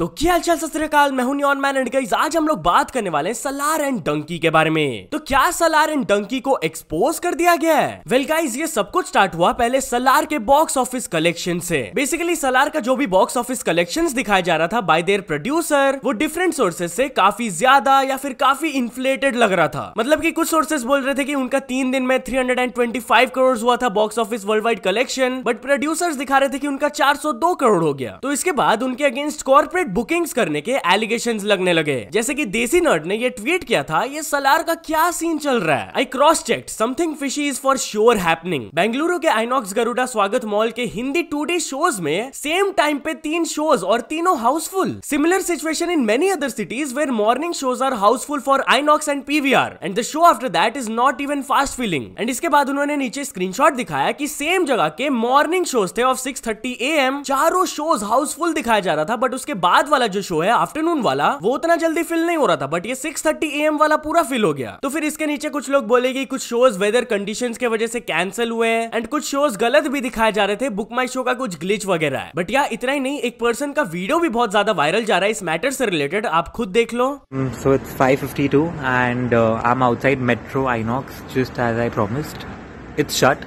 तो क्या चल सतरकाल मैं हूं मैन एंड गाइस आज हम लोग बात करने वाले हैं सलार एंड डंकी के बारे में तो क्या सलार एंड डंकी को एक्सपोज कर दिया गया है वेल well, गाइस ये सब कुछ स्टार्ट हुआ पहले सलार के बॉक्स ऑफिस कलेक्शन से बेसिकली सलार का जो भी बॉक्स ऑफिस कलेक्शन दिखाया जा रहा था बाय देयर प्रोड्यूसर वो डिफरेंट सोर्सेज से काफी ज्यादा या फिर काफी इन्फ्लेटेड लग रहा था मतलब की कुछ सोर्सेज बोल रहे थे की उनका तीन दिन में थ्री करोड़ हुआ था box office world wide collection but producers दिखा रहे थे कि उनका 402 करोड़ हो गया तो इसके बाद उनके अगेंस्ट कॉर्पोरेट बुकिंग्स करने के एलिगेशन लगने लगे जैसे की देसी नर्ड ने यह ट्वीट किया था ये सलार का क्या सीन चल रहा है I cross check something fishy is for sure happening Bengaluru के आइनॉक्स गरुडा स्वागत मॉल के हिंदी टू डे शोज में सेम टाइम पे तीन शोज और तीनों houseful similar situation in many other cities where morning shows are houseful for INOX and PVR and the show after that is not even fast filling and इसके बाद उन्होंने नीचे screenshot दिखाया कि सेम जगह के मॉर्निंग शोज थे of six thirty A M चारों शोज हाउसफुल दिखाया जा रहा था बट उसके बाद रात वाला जो शो है आफ्टरनून वाला वो उतना जल्दी फिल नहीं हो रहा था बट ये सिक्स थर्टी एम वाला पूरा फिल हो गया तो फिर इसके नीचे कुछ लोग बोले कि कुछ शोज वेदर कंडीशन के वजह से कैंसिल हुए हैं एंड कुछ शोज गलत भी दिखाए जा रहे थे बुक माई शो का कुछ ग्लिच वगैरह है बट यार इतना ही नहीं एक पर्सन का वीडियो भी बहुत ज्यादा वायरल जा रहा है इस मैटर से रिलेटेड आप खुद देख लो so it's 5:52 and I am outside metro INOX just as I promised it's shut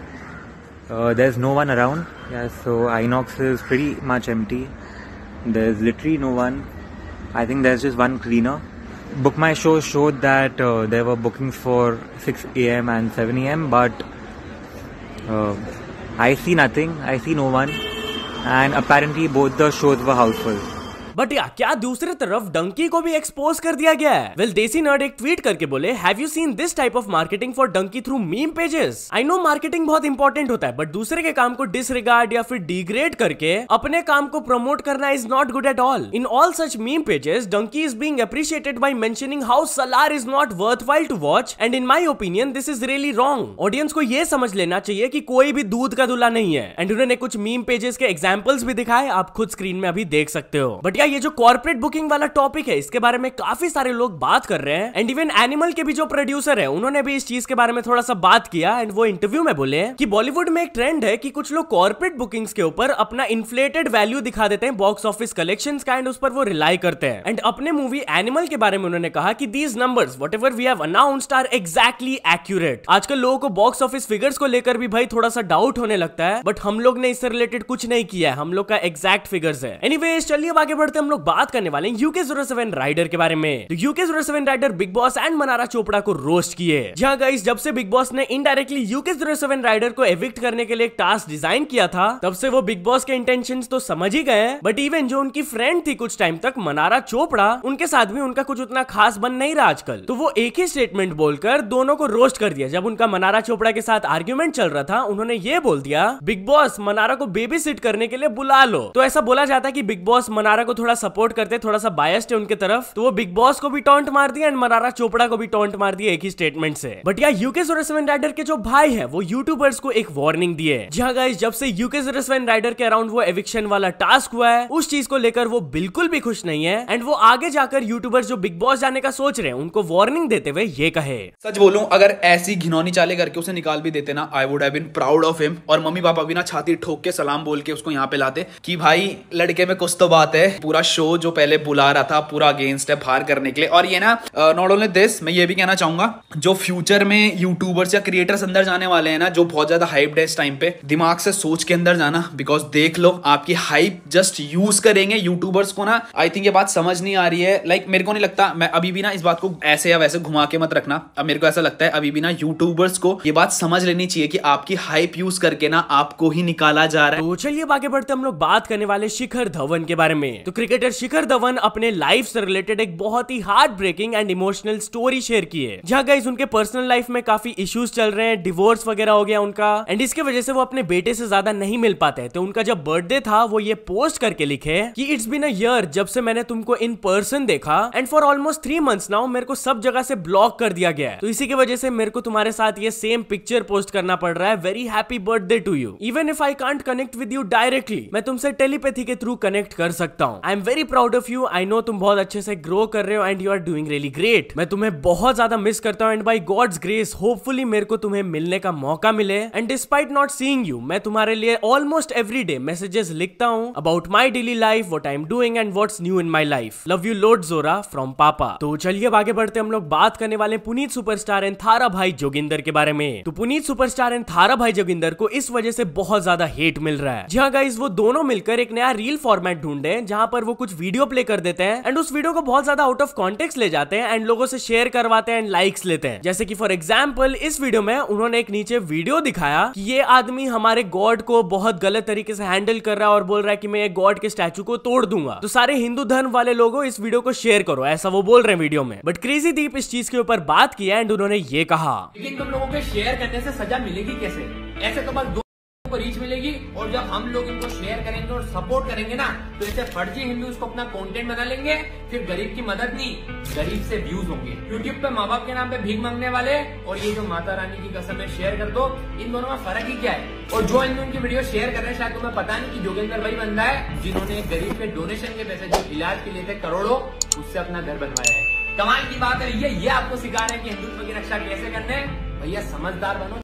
there is no one around so INOX is pretty much empty There's literally no one. I think there's just one cleaner. Book My Show showed that uh, there were bookings for 6 a.m. and 7 a.m. But uh, I see nothing. I see no one. And apparently both the shows were houseful. But या क्या दूसरी तरफ डंकी को भी expose कर दिया गया है वेल देसी नर्ड एक ट्वीट करके बोले have you seen this type of marketing for Dunki through meme pages I know marketing बहुत इंपॉर्टेंट होता है बट दूसरे के काम को डिसरिगार्ड या फिर डिग्रेड करके अपने काम को प्रमोट करना is not good at all in all such meme pages Dunki is being appreciated by mentioning how Salaar is not worth while to watch and in my opinion this is really wrong audience को यह समझ लेना चाहिए कि कोई भी दूध का दुला नहीं है एंड उन्होंने कुछ मीम पेजेस के एग्जाम्पल्स भी दिखाए आप खुद स्क्रीन में अभी देख सकते हो बट देखिएगा ये जो कॉर्पोरेट बुकिंग वाला टॉपिक है इसके बारे में काफी सारे लोग बात कर रहे हैं एंड इवन एनिमल के भी जो प्रोड्यूसर है उन्होंने भी इस चीज के बारे में थोड़ा सा बात किया एंड वो इंटरव्यू में बोले कि बॉलीवुड में एक ट्रेंड है कि कुछ लोग कॉर्पोरेट बुकिंग्स के ऊपर अपना इन्फ्लेटेड वैल्यू दिखा देते हैं बॉक्स ऑफिस कलेक्शन का एंड उस पर वो रिलाई करते हैं एंड अपने मूवी एनिमल के बारे में उन्होंने कहा कि these number whatever we have announced are exactly accurate आजकल लोगों को बॉक्स ऑफिस फिगर्स को लेकर भी भाई थोड़ा सा डाउट होने लगता है बट हम लोग ने इससे रिलेटेड कुछ नहीं किया है हम लोग का एग्जैक्ट फिगर्स है एनीवेज चलिए आगे बढ़ते बढ़ते हम लोग बात करने वाले हैं यूके जीरो सेवन राइडर के बारे में तो UK zero seven rider Bigg Boss and Mannara Chopra को रोस्ट किए जहाँ गाइस जब से बिग बॉस ने indirectly UK zero seven rider को एविक्ट करने के लिए एक टास्क डिजाइन किया था तब से वो बिग बॉस के इंटेंशन तो समझ ही गए बट इवन जो उनकी फ्रेंड थी कुछ टाइम तक मनारा चोपड़ा उनके साथ भी उनका कुछ उतना खास बन नहीं रहा आजकल तो वो एक ही स्टेटमेंट बोलकर दोनों को रोस्ट कर दिया जब उनका मनारा चोपड़ा के साथ आर्ग्यूमेंट चल रहा था उन्होंने ये बोल दिया बिग बॉस मनारा को बेबी सिट करने के लिए बुला लो तो ऐसा बोला जाता है की बिग बॉस मनारा को थोड़ा सपोर्ट करते थोड़ा सा बायस्ड है उनके तरफ तो वो बिग बॉस को भी टॉन्ट मार दिया एंड मरारा चोपड़ा को भी टॉन्ट मार दिया एक ही स्टेटमेंट से बट यार यूके सूर्यसवन राइडर के जो भाई है वो यूट्यूबर्स को एक वार्निंग दिए जहाँ गाइस जब से यूके सूर्यसवन राइडर के अराउंड वो एविक्शन वाला टास्क हुआ है उस चीज को लेकर वो बिल्कुल भी खुश नहीं है एंड वो आगे जाकर यूट्यूबर्स जो बिग बॉस जाने का सोच रहे हैं उनको वार्निंग देते हुए ये कहे सच बोलूं अगर ऐसी घिनौनी चाले करके उसे निकाल भी देते ना I would have been proud of him और मम्मी पापा भी ना छाती ठोक के सलाम बोल के उसको यहाँ पे लाते कि भाई लड़के में कुछ तो बात है पूरा शो जो पहले बुला रहा था पूरा अगेंस्ट है बाहर करने के लिए और ये ना नॉट ओनली दिस मैं ये भी कहना चाहूंगा जो फ्यूचर में यूट्यूबर्स या क्रिएटर्स अंदर जाने वाले हैं ना जो बहुत ज्यादा हाइप है इस टाइम पे दिमाग से सोच के अंदर जाना बिकॉज देख लो आपकी हाइप जस्ट यूज करेंगे यूट्यूबर्स को ना आई थिंक ये बात समझ नहीं आ रही है लाइक like, मेरे को नहीं लगता मैं अभी भी ना इस बात को ऐसे या वैसे घुमा के मत रखना अब मेरे को ऐसा लगता है अभी भी ना यूट्यूबर्स को ये बात समझ लेनी चाहिए कि आपकी हाइप यूज करके ना आपको ही निकाला जा रहा है तो चलिए आगे बढ़ते हम लोग बात करने वाले शिखर धवन के बारे में तो क्रिकेटर शिखर धवन अपने लाइफ से रिलेटेड एक बहुत ही heart breaking and emotional story share की है जहाँ गाइज उनके पर्सनल लाइफ में काफी इश्यूज चल रहे हैं डिवोर्स वगैरह हो गया उनका एंड इसके वजह से वो अपने बेटे से ज्यादा नहीं मिल पाते तो उनका जब बर्थडे था वो ये पोस्ट करके लिखे की इट्स बिन अयर जब से मैंने तुमको इन पर्सन देखा and for almost three month now मेरे को सब जगह से ब्लॉक कर दिया गया है तो इसी की वजह से मेरे को तुम्हारे साथ ये सेम पिक्चर पोस्ट करना पड़ रहा है very happy birthday to you even if I can't connect with you directly मैं तुमसे टेलीपैथी के थ्रू कनेक्ट कर सकता हूँ I am very proud of you I know तुम बहुत अच्छे से ग्रो कर रहे हो and you are doing really great मैं तुम्हें बहुत ज्यादा मिस करता हूँ and by God's grace hopefully मेरे को तुम्हें मिलने का मौका मिले and despite not seeing you मैं तुम्हारे लिए ऑलमोस्ट एवरी डे मैसेजेस लिखता हूँ about my daily life what I am doing and what's new in my life love you load Zora from papa तो चलिए अब आगे बढ़ते हम लोग बात करने वाले पुनीत सुपरस्टार एंड थारा भाई जोगिंदर के बारे में तो पुनीत सुपरस्टार एंड थारा भाई जोगिंदर को इस वजह से बहुत ज्यादा हेट मिल रहा है जी हाँ गाइज वो दोनों मिलकर एक नया रील फॉर्मेट ढूंढे जहाँ पर वो कुछ वीडियो प्ले कर देते हैं एंड उस वीडियो को बहुत ज्यादा आउट ऑफ कॉन्टेक्ट ले जाते हैं एंड लोगों से शेयर करवाते हैं एंड लाइक्स लेते हैं जैसे कि फॉर एग्जाम्पल इस वीडियो में उन्होंने एक नीचे वीडियो दिखाया कि ये आदमी हमारे गॉड को बहुत गलत तरीके से हैंडल कर रहा है और बोल रहा है कि मैं एक गॉड के स्टैचू को तोड़ दूंगा तो सारे हिंदू धर्म वाले लोगों इस वीडियो को शेयर करो ऐसा वो बोल रहे हैं वीडियो में बट क्रेजी दीप इस चीज के ऊपर बात किया एंड उन्होंने ये कहा लेकिन तुम लोगों के शेयर करने से सजा मिलेगी कैसे ऐसे तो बस दो को रीच मिलेगी और जब हम लोग इनको शेयर करेंगे और सपोर्ट करेंगे ना तो ऐसे फर्जी हिंदू को अपना कंटेंट बना लेंगे फिर गरीब की मदद नहीं गरीब से व्यूज होंगे यूट्यूब पे माँ बाप के नाम पे भीख मांगने वाले और ये जो माता रानी की कसम है शेयर कर दो इन दोनों में फर्क ही क्या है और जो इन उनकी वीडियो शेयर कर रहे हैं शायद तुम्हें पता नहीं कि जोगेंद्र भाई बंदा है जिन्होंने गरीब के डोनेशन के पैसे जो इलाज के लिए थे करोड़ों उससे अपना घर बनवाया है कमाल की बात है ये ये आपको सिखा रहे हैं कि हिंदुत्व की रक्षा कैसे करने भैया समझदार बनो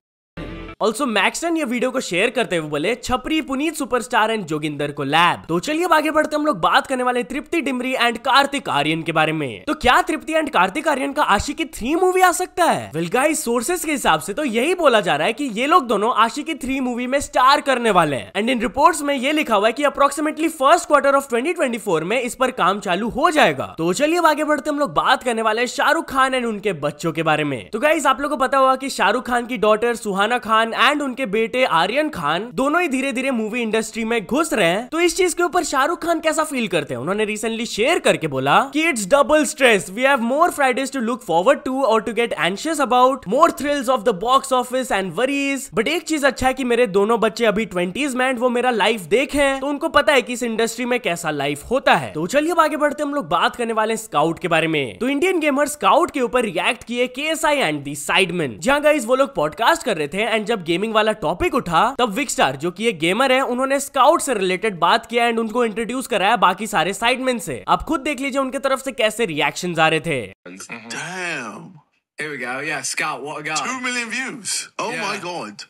ऑल्सो मैक्सन ये वीडियो को शेयर करते हुए बोले छपरी पुनीत सुपरस्टार एंड जोगिंदर को लैब तो चलिए आगे बढ़ते हम लोग बात करने वाले तृप्ति डिमरी एंड कार्तिक आर्यन के बारे में तो क्या तृप्ति एंड कार्तिक आर्यन का आशिकी थ्री मूवी आ सकता है वेलगाई सोर्सेज के हिसाब से तो यही बोला जा रहा है की ये लोग दोनों आशिकी थ्री मूवी में स्टार करने वाले हैं एंड इन रिपोर्ट में ये लिखा हुआ है की approximately first quarter of twenty में इस पर काम चालू हो जाएगा तो चलिए आगे बढ़ते हम लोग बात करने वाले शाहरुख खान एंड उनके बच्चों के बारे में तो गाइज आप लोग को पता हुआ की शाहरुख खान की डॉटर सुहाना खान खान एंड उनके बेटे आर्यन खान दोनों ही धीरे धीरे मूवी इंडस्ट्री में घुस रहे हैं तो इस चीज के ऊपर शाहरुख खान कैसा फील करते हैं उन्होंने रिसेंटली शेयर करके बोला कि it's double stress we have more Fridays to look forward to और to get anxious about more thrills of the box office and worries but एक चीज अच्छा है कि मेरे दोनों बच्चे अभी ट्वेंटीज में वो मेरा लाइफ देखे तो उनको पता है कि इस इंडस्ट्री में कैसा लाइफ होता है तो चलिए आगे बढ़ते हम लोग बात करने वाले स्काउट के बारे में तो इंडियन गेमर स्काउट के ऊपर रिएक्ट किए K S I and the Sidemen जहाँ गाइज वो लोग पॉडकास्ट कर रहे थे एंड जब जब गेमिंग वाला टॉपिक उठा तब विकस्टार जो की एक गेमर है उन्होंने स्काउट से रिलेटेड बात किया एंड उनको इंट्रोड्यूस कराया बाकी सारे साइडमैन से आप खुद देख लीजिए उनके तरफ से कैसे रिएक्शन आ रहे थे Here we go. Yeah, Scout, what a guy. Two million views. Oh yeah. my god.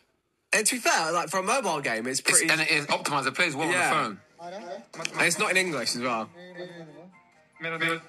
And to be fair, like for a mobile game, it's pretty. It's, and it is optimized. It plays well yeah. on the phone. And it's not in English as well. Look at him.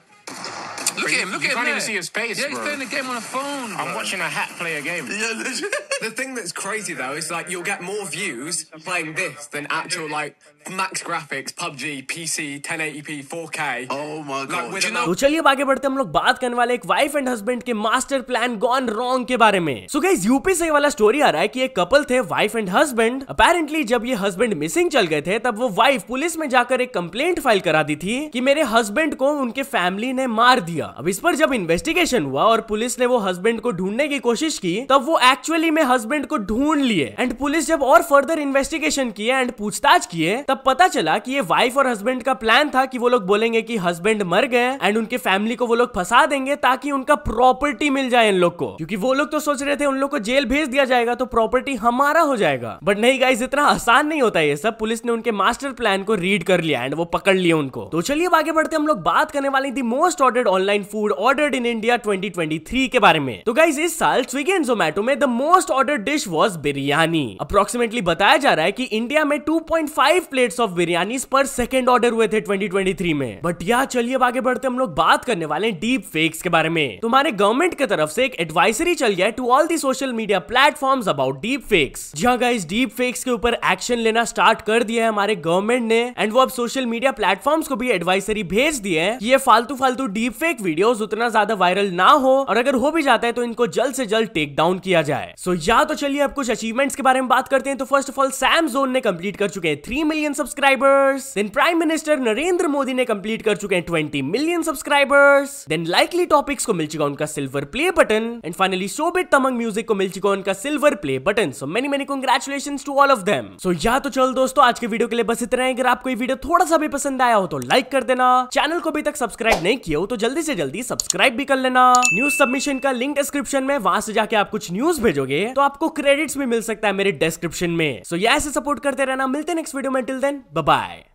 Look you at him. You can't there. even see his face. Yeah, bro. he's playing the game on a phone. I'm Bro. watching a hat play a game. Yeah, legit. the thing that's crazy though is like you'll get more views playing this than actual like max graphics, PUBG, PC, 1080p, 4K. Oh my god. Like, तो चलिए आगे बढ़ते हम लोग बात करने वाले एक वाइफ एंड हस्बैंड के मास्टर प्लान गॉन रॉन्ग के बारे में सो so गाइस यूपी से वाला स्टोरी आ रहा है कि एक कपल थे वाइफ एंड हस्बैंड अपेरेंटली जब ये हस्बैंड मिसिंग चल गए थे तब वो वाइफ पुलिस में जाकर एक कंप्लेंट फाइल करा दी थी कि मेरे हस्बैंड को उनके फैमिली ने मार दिया अब इस पर जब इन्वेस्टिगेशन हुआ और पुलिस ने वो हस्बैंड को ढूंढने की कोशिश की तब वो एक्चुअली में हस्बैंड को ढूंढ लिए एंड पुलिस जब और फर्दर इन्वेस्टिगेशन किए एंड पूछताछ किए तब पता चला कि ये वाइफ और हस्बैंड का प्लान था कि वो लोग बोलेंगे कि हस्बैंड मर गए एंड उनके फैमिली को वो लोग फंसा देंगे ताकि उनका प्रॉपर्टी मिल जाए इन लोग को क्योंकि वो लोग तो सोच रहे थे उन लोग को जेल भेज दिया जाएगा तो प्रॉपर्टी हमारा हो जाएगा बट नहीं गाइज इतना आसान नहीं होता ये सब पुलिस ने उनके मास्टर प्लान को रीड कर लिया एंड वो पकड़ लिया उनको तो चलिए आगे बढ़ते हम लोग बात करने वाले the most ordered online food ordered in India 2023 के बारे में तो गाइज इस साल स्विगी एंड जोमेटो में the most order dish was biryani approximately बताया जा रहा है की इंडिया में टू प्लेट्स ऑफ बिरयानी पर सेकेंड ऑर्डर हुए थे ट्वेंटी में बट यहाँ चलिए अब आगे बढ़ते हम लोग बात करने वाले डीप फेक्स के बारे में तुम्हारे गवर्नमेंट की तरफ से एक एडवाइसरी चल गया to all the social media platform about deep fakes जी हाँ गाइस डीप फेक्स के ऊपर एक्शन लेना स्टार्ट कर दिया है हमारे गवर्नमेंट ने एंड वो अब सोशल मीडिया प्लेटफॉर्म को भी एडवाइसरी भेज दी है ये फालतू फालतू डीप फेक वीडियो उतना ज्यादा वायरल ना हो और अगर हो भी जाता है तो इनको जल्द से जल्द टेक डाउन किया जाए सो so, या तो चलिए अब कुछ अचीवमेंट्स के बारे में बात करते हैं तो फर्स्ट ऑफ ऑल सैम जोन ने कंप्लीट कर चुके हैं three million subscribers then prime minister Narendra Modi ने कंप्लीट कर चुके हैं twenty million subscribers then likely topics को मिल चुका उनका silver play button and finally Sobit Tamang music को मिल चुका उनका silver play button so many many congratulation to all of them so या तो चल दोस्तों आज के वीडियो के लिए बस इतना है अगर आपको ये वीडियो थोड़ा सा भी पसंद आया हो तो लाइक कर देना चैनल को अभी तक सब्सक्राइब नहीं किया हो तो जल्दी से जल्दी सब्सक्राइब भी कर लेना न्यूज सबमिशन का लिंक डिस्क्रिप्शन में वहां से जाके आप कुछ न्यूज भेजोगे तो तो आपको क्रेडिट्स भी मिल सकता है मेरे डिस्क्रिप्शन में सो so, ऐसे सपोर्ट करते रहना मिलते नेक्स्ट वीडियो में टिल देन बाय